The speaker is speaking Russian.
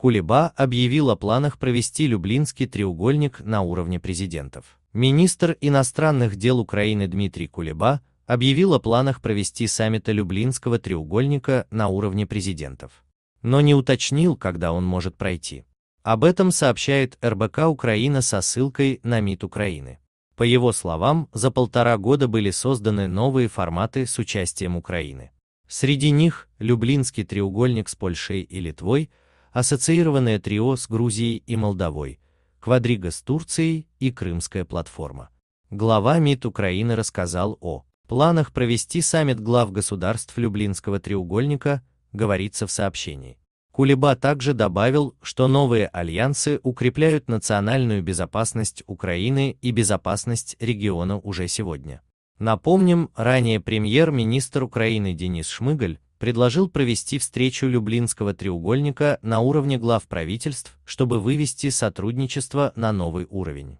Кулеба объявил о планах провести Люблинский треугольник на уровне президентов. Министр иностранных дел Украины Дмитрий Кулеба объявил о планах провести саммита Люблинского треугольника на уровне президентов, но не уточнил, когда он может пройти. Об этом сообщает РБК Украина со ссылкой на МИД Украины. По его словам, за полтора года были созданы новые форматы с участием Украины. Среди них Люблинский треугольник с Польшей и Литвой – ассоциированное трио с Грузией и Молдовой, Квадрига с Турцией и Крымская платформа. Глава МИД Украины рассказал о планах провести саммит глав государств Люблинского треугольника, говорится в сообщении. Кулеба также добавил, что новые альянсы укрепляют национальную безопасность Украины и безопасность региона уже сегодня. Напомним, ранее премьер-министр Украины Денис Шмыгаль предложил провести встречу Люблинского треугольника на уровне глав правительств, чтобы вывести сотрудничество на новый уровень.